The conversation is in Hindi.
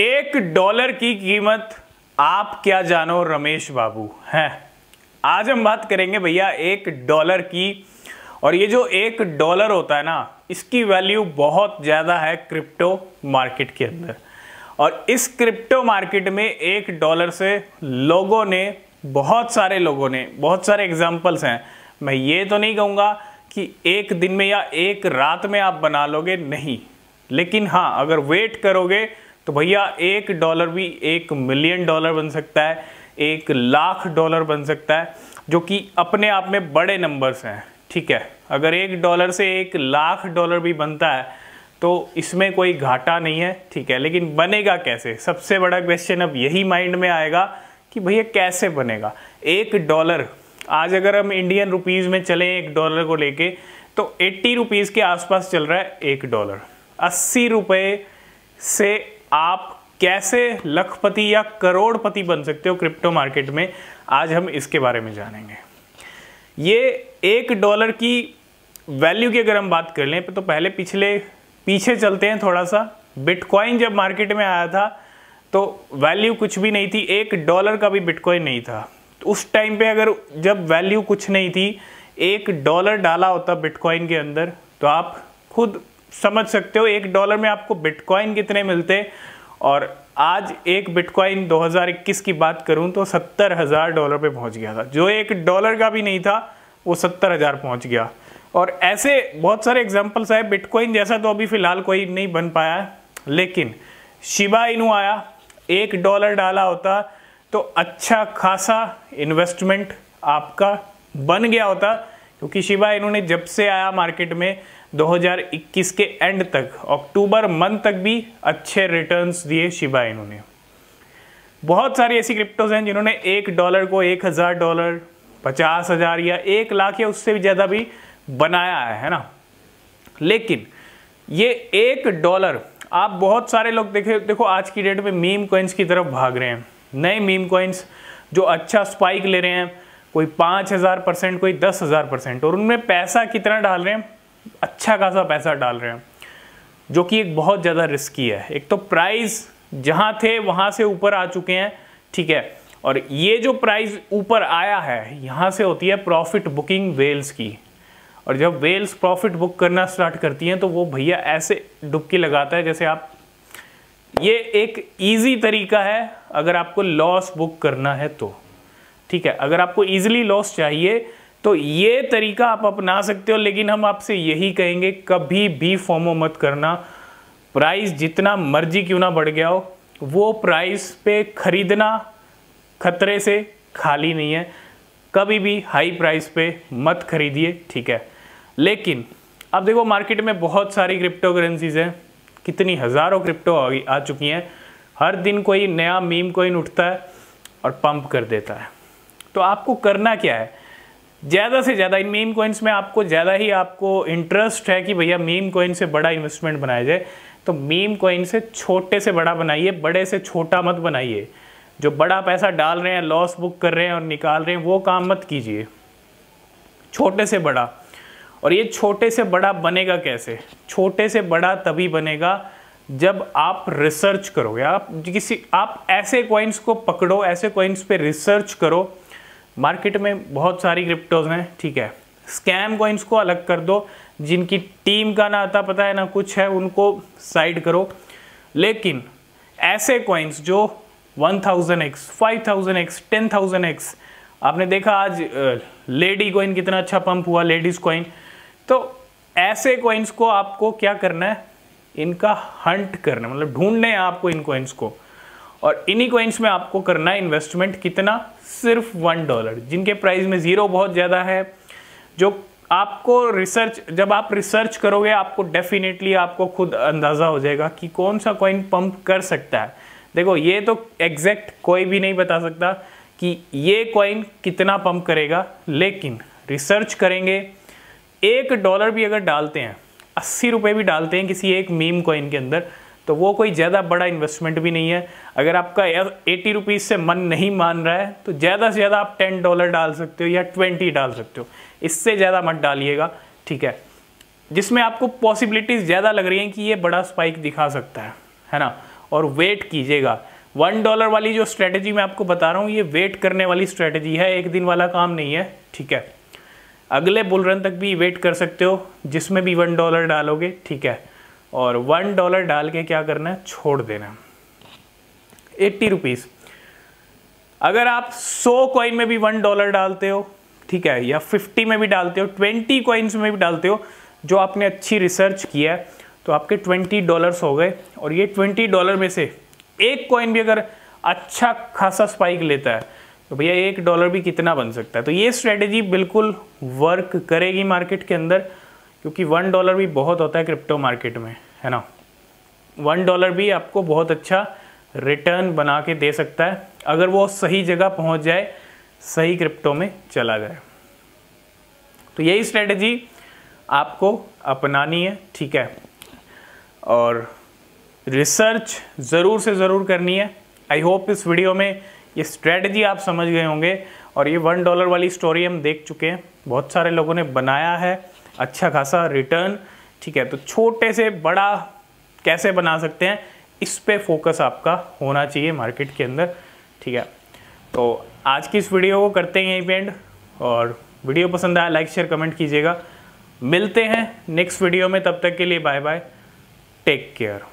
एक डॉलर की कीमत आप क्या जानो रमेश बाबू हैं आज हम बात करेंगे भैया एक डॉलर की और ये जो एक डॉलर होता है ना इसकी वैल्यू बहुत ज़्यादा है क्रिप्टो मार्केट के अंदर और इस क्रिप्टो मार्केट में एक डॉलर से लोगों ने बहुत सारे लोगों ने बहुत सारे एग्जाम्पल्स हैं मैं ये तो नहीं कहूँगा कि एक दिन में या एक रात में आप बना लोगे नहीं लेकिन हाँ अगर वेट करोगे तो भैया एक डॉलर भी एक मिलियन डॉलर बन सकता है एक लाख डॉलर बन सकता है जो कि अपने आप में बड़े नंबर्स हैं ठीक है अगर एक डॉलर से एक लाख डॉलर भी बनता है तो इसमें कोई घाटा नहीं है ठीक है लेकिन बनेगा कैसे सबसे बड़ा क्वेश्चन अब यही माइंड में आएगा कि भैया कैसे बनेगा एक डॉलर आज अगर हम इंडियन रुपीज़ में चलें एक डॉलर को लेके तो एट्टी रुपीज़ के आसपास चल रहा है एक डॉलर अस्सी रुपये से आप कैसे लखपति या करोड़पति बन सकते हो क्रिप्टो मार्केट में आज हम इसके बारे में जानेंगे ये एक डॉलर की वैल्यू की अगर हम बात कर लें तो पहले पिछले पीछे चलते हैं थोड़ा सा बिटकॉइन जब मार्केट में आया था तो वैल्यू कुछ भी नहीं थी एक डॉलर का भी बिटकॉइन नहीं था उस टाइम पे अगर जब वैल्यू कुछ नहीं थी एक डॉलर डाला होता बिटकॉइन के अंदर तो आप खुद समझ सकते हो एक डॉलर में आपको बिटकॉइन कितने मिलते और आज एक बिटकॉइन 2021 की बात करूं तो सत्तर हज़ार डॉलर पे पहुंच गया था जो एक डॉलर का भी नहीं था वो सत्तर हज़ार पहुंच गया और ऐसे बहुत सारे एग्जाम्पल्स आए बिटकॉइन जैसा तो अभी फ़िलहाल कोई नहीं बन पाया लेकिन शिबा इनू आया एक डॉलर डाला होता तो अच्छा खासा इन्वेस्टमेंट आपका बन गया होता क्योंकि शिबा इन्होंने जब से आया मार्केट में 2021 के एंड तक अक्टूबर मंथ तक भी अच्छे रिटर्न्स दिए शिबा इन्होंने बहुत सारी ऐसी क्रिप्टोज हैं जिन्होंने एक डॉलर को एक हज़ार डॉलर पचास हज़ार या एक लाख या उससे भी ज़्यादा भी बनाया है है ना लेकिन ये एक डॉलर आप बहुत सारे लोग देखे देखो आज की डेट में मीम कॉइन्स की तरफ भाग रहे हैं नए मीम कॉइन्स जो अच्छा स्पाइक ले रहे हैं कोई पाँच हज़ार परसेंट कोई दस हज़ार परसेंट और उनमें पैसा कितना डाल रहे हैं अच्छा खासा पैसा डाल रहे हैं जो कि एक बहुत ज़्यादा रिस्की है एक तो प्राइस जहाँ थे वहाँ से ऊपर आ चुके हैं ठीक है और ये जो प्राइस ऊपर आया है यहाँ से होती है प्रॉफिट बुकिंग वेल्स की और जब वेल्स प्रॉफिट बुक करना स्टार्ट करती हैं तो वो भैया ऐसे डुबकी लगाता है जैसे आप ये एक इजी तरीका है अगर आपको लॉस बुक करना है तो ठीक है अगर आपको इजीली लॉस चाहिए तो ये तरीका आप अपना सकते हो लेकिन हम आपसे यही कहेंगे कभी भी फॉर्मो मत करना प्राइस जितना मर्जी क्यों ना बढ़ गया हो वो प्राइस पे खरीदना खतरे से खाली नहीं है कभी भी हाई प्राइस पे मत खरीदिए ठीक है लेकिन अब देखो मार्केट में बहुत सारी क्रिप्टो करेंसीज हैं कितनी हज़ारों क्रिप्टो आ चुकी हैं हर दिन कोई नया मीम कोइन उठता है और पंप कर देता है तो आपको करना क्या है ज़्यादा से ज़्यादा इन मीम कोइंस में आपको ज़्यादा ही आपको इंटरेस्ट है कि भैया मीम कोइन से बड़ा इन्वेस्टमेंट बनाया जाए तो मीम कोइन से छोटे से बड़ा बनाइए बड़े से छोटा मत बनाइए जो बड़ा पैसा डाल रहे हैं लॉस बुक कर रहे हैं और निकाल रहे हैं वो काम मत कीजिए छोटे से बड़ा और ये छोटे से बड़ा बनेगा कैसे छोटे से बड़ा तभी बनेगा जब आप रिसर्च करोगे आप किसी आप ऐसे कॉइन्स को पकड़ो ऐसे कॉइन्स पे रिसर्च करो मार्केट में बहुत सारी क्रिप्टोज हैं ठीक है स्कैम कॉइन्स को अलग कर दो जिनकी टीम का ना आता पता है ना कुछ है उनको साइड करो लेकिन ऐसे कॉइन्स जो 1000x, 5000x, 10,000x आपने देखा आज लेडी कॉइन कितना अच्छा पंप हुआ लेडीज़ कॉइन तो ऐसे कॉइन्स को आपको क्या करना है इनका हंट करना मतलब ढूंढने हैं आपको इन कॉइन्स को और इन्हीं कॉइन्स में आपको करना है इन्वेस्टमेंट कितना सिर्फ वन डॉलर जिनके प्राइस में ज़ीरो बहुत ज़्यादा है जो आपको रिसर्च जब आप रिसर्च करोगे आपको डेफिनेटली आपको खुद अंदाज़ा हो जाएगा कि कौन सा कॉइन पंप कर सकता है देखो ये तो एग्जैक्ट कोई भी नहीं बता सकता कि ये कॉइन कितना पंप करेगा लेकिन रिसर्च करेंगे एक डॉलर भी अगर डालते हैं अस्सी रुपये भी डालते हैं किसी एक मीम कॉइन के अंदर तो वो कोई ज़्यादा बड़ा इन्वेस्टमेंट भी नहीं है अगर आपका एटी रुपीज़ से मन नहीं मान रहा है तो ज़्यादा से ज़्यादा आप टेन डॉलर डाल सकते हो या ट्वेंटी डाल सकते हो इससे ज़्यादा मत डालिएगा ठीक है जिसमें आपको पॉसिबिलिटीज़ ज़्यादा लग रही हैं कि ये बड़ा स्पाइक दिखा सकता है है ना और वेट कीजिएगा वन डॉलर वाली जो स्ट्रेटजी मैं आपको बता रहा हूँ ये वेट करने वाली स्ट्रेटजी है एक दिन वाला काम नहीं है ठीक है अगले बुलरन तक भी वेट कर सकते हो जिसमें भी वन डॉलर डालोगे ठीक है और वन डॉलर डाल के क्या करना है छोड़ देना एट्टी रुपीज़ अगर आप सौ कॉइन में भी वन डॉलर डालते हो ठीक है या फिफ्टी में भी डालते हो ट्वेंटी कॉइन्स में भी डालते हो जो आपने अच्छी रिसर्च किया है तो आपके ट्वेंटी डॉलर्स हो गए और ये ट्वेंटी डॉलर में से एक कॉइन भी अगर अच्छा खासा स्पाइक लेता है तो भैया एक डॉलर भी कितना बन सकता है तो ये स्ट्रेटेजी बिल्कुल वर्क करेगी मार्केट के अंदर क्योंकि वन डॉलर भी बहुत होता है क्रिप्टो मार्केट में है ना वन डॉलर भी आपको बहुत अच्छा रिटर्न बना के दे सकता है अगर वो सही जगह पहुंच जाए सही क्रिप्टो में चला जाए तो यही स्ट्रेटजी आपको अपनानी है ठीक है और रिसर्च ज़रूर से ज़रूर करनी है आई होप इस वीडियो में ये स्ट्रेटजी आप समझ गए होंगे और ये वन डॉलर वाली स्टोरी हम देख चुके हैं बहुत सारे लोगों ने बनाया है अच्छा खासा रिटर्न ठीक है तो छोटे से बड़ा कैसे बना सकते हैं इस पे फोकस आपका होना चाहिए मार्केट के अंदर ठीक है तो आज की इस वीडियो को करते हैं इवेंट और वीडियो पसंद आया लाइक शेयर कमेंट कीजिएगा मिलते हैं नेक्स्ट वीडियो में तब तक के लिए बाय बाय टेक केयर